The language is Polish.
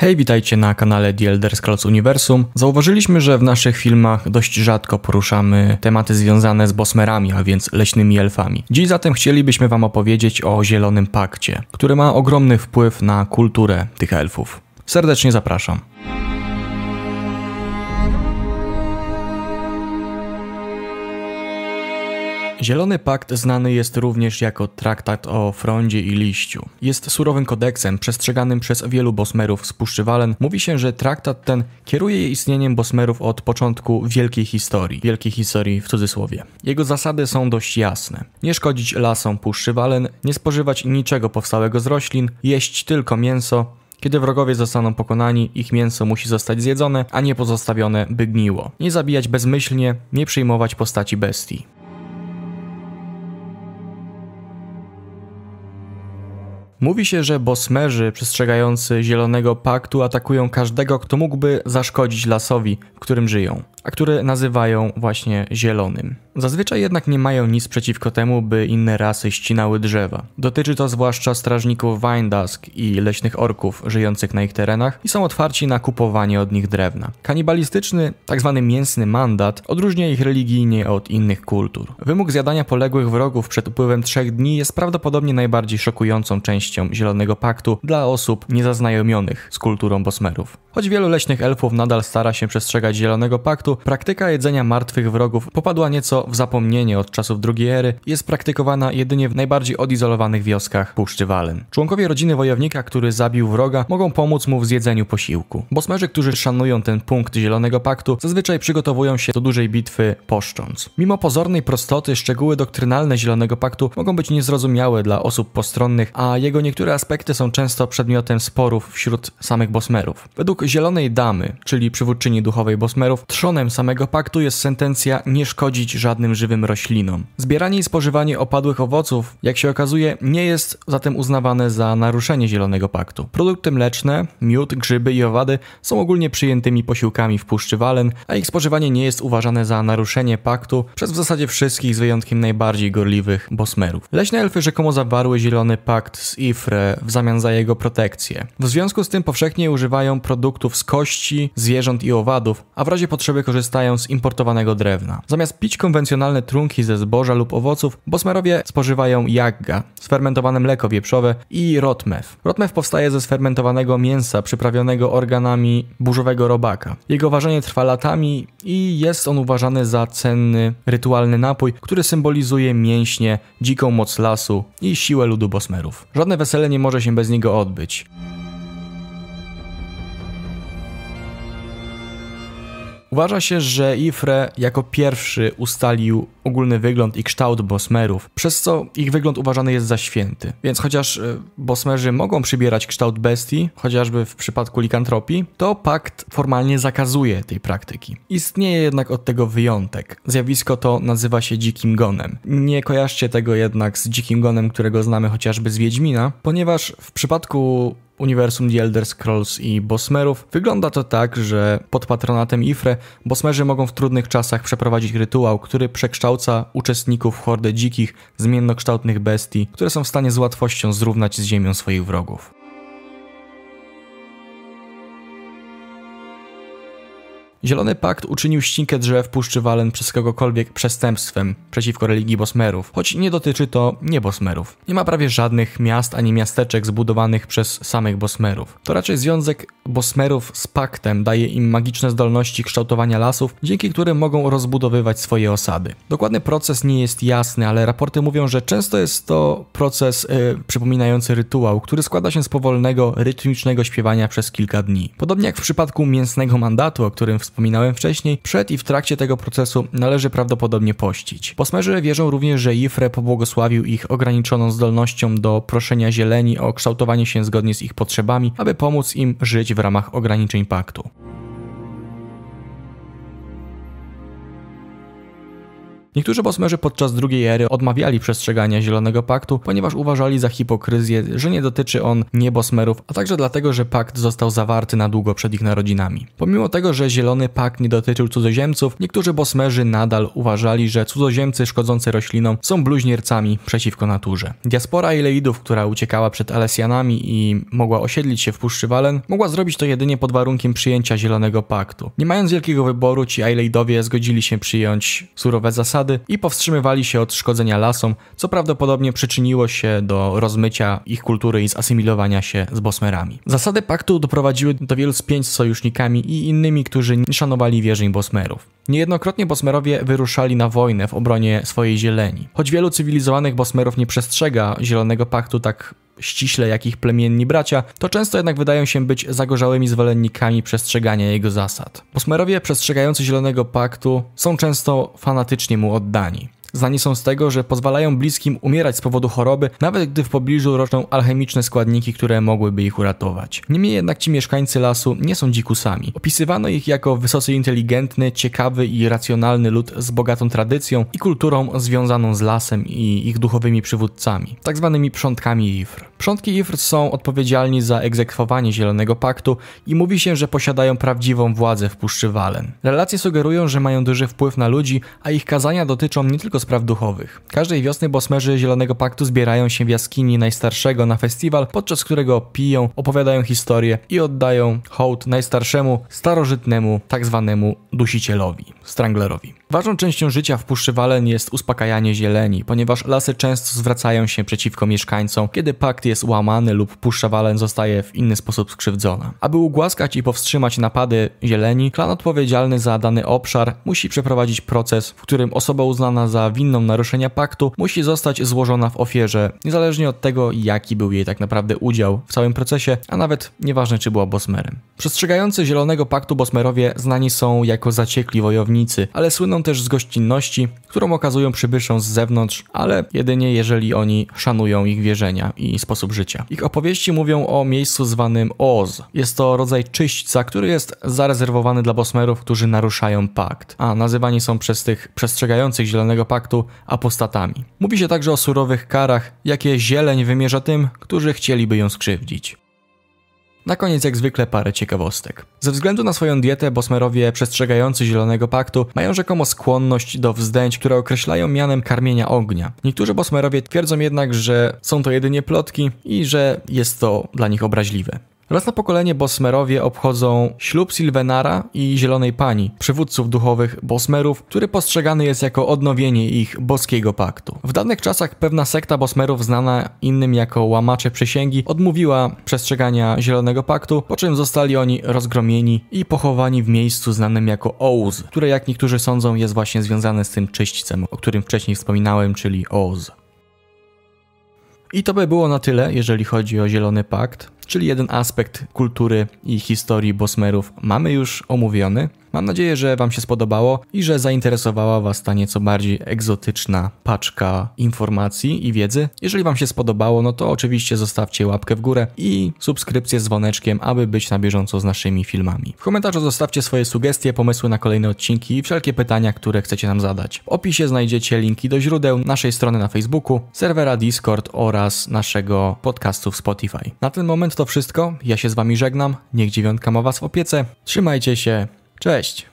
Hej, witajcie na kanale The Elder Scrolls Universum. Zauważyliśmy, że w naszych filmach dość rzadko poruszamy tematy związane z bosmerami, a więc leśnymi elfami. Dziś zatem chcielibyśmy wam opowiedzieć o Zielonym Pakcie, który ma ogromny wpływ na kulturę tych elfów. Serdecznie zapraszam. Zielony Pakt znany jest również jako Traktat o Frondzie i Liściu. Jest surowym kodeksem przestrzeganym przez wielu bosmerów z Puszczy Walen. Mówi się, że traktat ten kieruje istnieniem bosmerów od początku wielkiej historii. Wielkiej historii w cudzysłowie. Jego zasady są dość jasne. Nie szkodzić lasom Puszczy Walen, nie spożywać niczego powstałego z roślin, jeść tylko mięso, kiedy wrogowie zostaną pokonani, ich mięso musi zostać zjedzone, a nie pozostawione by gniło. Nie zabijać bezmyślnie, nie przyjmować postaci bestii. Mówi się, że bosmerzy przestrzegający Zielonego Paktu atakują każdego, kto mógłby zaszkodzić lasowi, w którym żyją a które nazywają właśnie zielonym. Zazwyczaj jednak nie mają nic przeciwko temu, by inne rasy ścinały drzewa. Dotyczy to zwłaszcza strażników Windusk i leśnych orków żyjących na ich terenach i są otwarci na kupowanie od nich drewna. Kanibalistyczny, tzw. Tak mięsny mandat odróżnia ich religijnie od innych kultur. Wymóg zjadania poległych wrogów przed upływem trzech dni jest prawdopodobnie najbardziej szokującą częścią Zielonego Paktu dla osób niezaznajomionych z kulturą Bosmerów. Choć wielu leśnych elfów nadal stara się przestrzegać Zielonego Paktu, praktyka jedzenia martwych wrogów popadła nieco w zapomnienie od czasów II ery i jest praktykowana jedynie w najbardziej odizolowanych wioskach Puszczy Walen. Członkowie rodziny wojownika, który zabił wroga, mogą pomóc mu w zjedzeniu posiłku. Bosmerzy, którzy szanują ten punkt Zielonego Paktu, zazwyczaj przygotowują się do dużej bitwy poszcząc. Mimo pozornej prostoty, szczegóły doktrynalne Zielonego Paktu mogą być niezrozumiałe dla osób postronnych, a jego niektóre aspekty są często przedmiotem sporów wśród samych Bosmerów. Według Zielonej Damy, czyli przywódczyni duchowej Bosmerów, trzone samego paktu jest sentencja nie szkodzić żadnym żywym roślinom. Zbieranie i spożywanie opadłych owoców, jak się okazuje, nie jest zatem uznawane za naruszenie Zielonego Paktu. Produkty mleczne, miód, grzyby i owady są ogólnie przyjętymi posiłkami w Puszczy Walen, a ich spożywanie nie jest uważane za naruszenie paktu przez w zasadzie wszystkich z wyjątkiem najbardziej gorliwych bosmerów. Leśne elfy rzekomo zawarły Zielony Pakt z Ifre w zamian za jego protekcję. W związku z tym powszechnie używają produktów z kości, zwierząt i owadów, a w razie potrzeby korzystają z importowanego drewna. Zamiast pić konwencjonalne trunki ze zboża lub owoców, bosmerowie spożywają jagga, sfermentowane mleko wieprzowe i rotmew. Rotmew powstaje ze sfermentowanego mięsa przyprawionego organami burzowego robaka. Jego ważenie trwa latami i jest on uważany za cenny, rytualny napój, który symbolizuje mięśnie, dziką moc lasu i siłę ludu bosmerów. Żadne wesele nie może się bez niego odbyć. Uważa się, że Ifre jako pierwszy ustalił ogólny wygląd i kształt bosmerów, przez co ich wygląd uważany jest za święty. Więc chociaż e, bosmerzy mogą przybierać kształt bestii, chociażby w przypadku likantropii, to pakt formalnie zakazuje tej praktyki. Istnieje jednak od tego wyjątek. Zjawisko to nazywa się dzikim gonem. Nie kojarzcie tego jednak z dzikim gonem, którego znamy chociażby z Wiedźmina, ponieważ w przypadku uniwersum The Elder Scrolls i Bosmerów. Wygląda to tak, że pod patronatem Ifre Bosmerzy mogą w trudnych czasach przeprowadzić rytuał, który przekształca uczestników w hordę dzikich, zmiennokształtnych bestii, które są w stanie z łatwością zrównać z ziemią swoich wrogów. Zielony Pakt uczynił ścinkę drzew Puszczy Walen przez kogokolwiek przestępstwem przeciwko religii Bosmerów, choć nie dotyczy to nie Bosmerów. Nie ma prawie żadnych miast ani miasteczek zbudowanych przez samych Bosmerów. To raczej związek Bosmerów z Paktem daje im magiczne zdolności kształtowania lasów, dzięki którym mogą rozbudowywać swoje osady. Dokładny proces nie jest jasny, ale raporty mówią, że często jest to proces yy, przypominający rytuał, który składa się z powolnego, rytmicznego śpiewania przez kilka dni. Podobnie jak w przypadku mięsnego mandatu, o którym wspomniałem, wspominałem wcześniej, przed i w trakcie tego procesu należy prawdopodobnie pościć. Posmerzy wierzą również, że Ifre pobłogosławił ich ograniczoną zdolnością do proszenia zieleni o kształtowanie się zgodnie z ich potrzebami, aby pomóc im żyć w ramach ograniczeń paktu. Niektórzy bosmerzy podczas drugiej ery odmawiali przestrzegania Zielonego Paktu, ponieważ uważali za hipokryzję, że nie dotyczy on niebosmerów, a także dlatego, że pakt został zawarty na długo przed ich narodzinami. Pomimo tego, że Zielony Pakt nie dotyczył cudzoziemców, niektórzy bosmerzy nadal uważali, że cudzoziemcy szkodzący roślinom są bluźniercami przeciwko naturze. Diaspora Ileidów, która uciekała przed Alesjanami i mogła osiedlić się w Puszczy Walen, mogła zrobić to jedynie pod warunkiem przyjęcia Zielonego Paktu. Nie mając wielkiego wyboru, ci Ileidowie zgodzili się przyjąć surowe zasady i powstrzymywali się od szkodzenia lasom, co prawdopodobnie przyczyniło się do rozmycia ich kultury i zasymilowania się z Bosmerami. Zasady paktu doprowadziły do wielu spięć z sojusznikami i innymi, którzy nie szanowali wierzeń Bosmerów. Niejednokrotnie bosmerowie wyruszali na wojnę w obronie swojej zieleni. Choć wielu cywilizowanych bosmerów nie przestrzega Zielonego Paktu tak ściśle jak ich plemienni bracia, to często jednak wydają się być zagorzałymi zwolennikami przestrzegania jego zasad. Bosmerowie przestrzegający Zielonego Paktu są często fanatycznie mu oddani. Znani są z tego, że pozwalają bliskim umierać z powodu choroby, nawet gdy w pobliżu roczą alchemiczne składniki, które mogłyby ich uratować. Niemniej jednak ci mieszkańcy lasu nie są dzikusami. Opisywano ich jako wysoce inteligentny, ciekawy i racjonalny lud z bogatą tradycją i kulturą związaną z lasem i ich duchowymi przywódcami, tak zwanymi przątkami Ifr. Przątki Ifr są odpowiedzialni za egzekwowanie Zielonego Paktu i mówi się, że posiadają prawdziwą władzę w Puszczy Walen. Relacje sugerują, że mają duży wpływ na ludzi, a ich kazania dotyczą nie tylko spraw duchowych. Każdej wiosny bosmerzy Zielonego Paktu zbierają się w jaskini najstarszego na festiwal, podczas którego piją, opowiadają historie i oddają hołd najstarszemu, starożytnemu, tak zwanemu dusicielowi, stranglerowi. Ważną częścią życia w Puszczy Walen jest uspokajanie zieleni, ponieważ lasy często zwracają się przeciwko mieszkańcom, kiedy pakt jest łamany lub Puszcza Walen zostaje w inny sposób skrzywdzona. Aby ugłaskać i powstrzymać napady zieleni, klan odpowiedzialny za dany obszar musi przeprowadzić proces, w którym osoba uznana za winną naruszenia paktu musi zostać złożona w ofierze, niezależnie od tego, jaki był jej tak naprawdę udział w całym procesie, a nawet nieważne, czy była Bosmerem. Przestrzegający Zielonego Paktu Bosmerowie znani są jako zaciekli wojownicy, ale słyną też z gościnności, którą okazują przybyszą z zewnątrz, ale jedynie jeżeli oni szanują ich wierzenia i sposób życia. Ich opowieści mówią o miejscu zwanym Oz. Jest to rodzaj czyśćca, który jest zarezerwowany dla bosmerów, którzy naruszają pakt, a nazywani są przez tych przestrzegających Zielonego Paktu apostatami. Mówi się także o surowych karach, jakie zieleń wymierza tym, którzy chcieliby ją skrzywdzić. Na koniec jak zwykle parę ciekawostek. Ze względu na swoją dietę bosmerowie przestrzegający Zielonego Paktu mają rzekomo skłonność do wzdęć, które określają mianem karmienia ognia. Niektórzy bosmerowie twierdzą jednak, że są to jedynie plotki i że jest to dla nich obraźliwe. Raz na pokolenie Bosmerowie obchodzą ślub Silvenara i Zielonej Pani, przywódców duchowych Bosmerów, który postrzegany jest jako odnowienie ich boskiego paktu. W dawnych czasach pewna sekta Bosmerów znana innym jako łamacze przysięgi odmówiła przestrzegania Zielonego Paktu, po czym zostali oni rozgromieni i pochowani w miejscu znanym jako Ouz, które jak niektórzy sądzą jest właśnie związane z tym czyśćcem, o którym wcześniej wspominałem, czyli Oz. I to by było na tyle, jeżeli chodzi o Zielony Pakt, czyli jeden aspekt kultury i historii Bosmerów mamy już omówiony. Mam nadzieję, że Wam się spodobało i że zainteresowała Was ta nieco bardziej egzotyczna paczka informacji i wiedzy. Jeżeli Wam się spodobało, no to oczywiście zostawcie łapkę w górę i subskrypcję z dzwoneczkiem, aby być na bieżąco z naszymi filmami. W komentarzu zostawcie swoje sugestie, pomysły na kolejne odcinki i wszelkie pytania, które chcecie nam zadać. W opisie znajdziecie linki do źródeł, naszej strony na Facebooku, serwera Discord oraz naszego podcastu w Spotify. Na ten moment to wszystko. Ja się z Wami żegnam. Niech dziewiątka ma Was w opiece. Trzymajcie się. Cześć.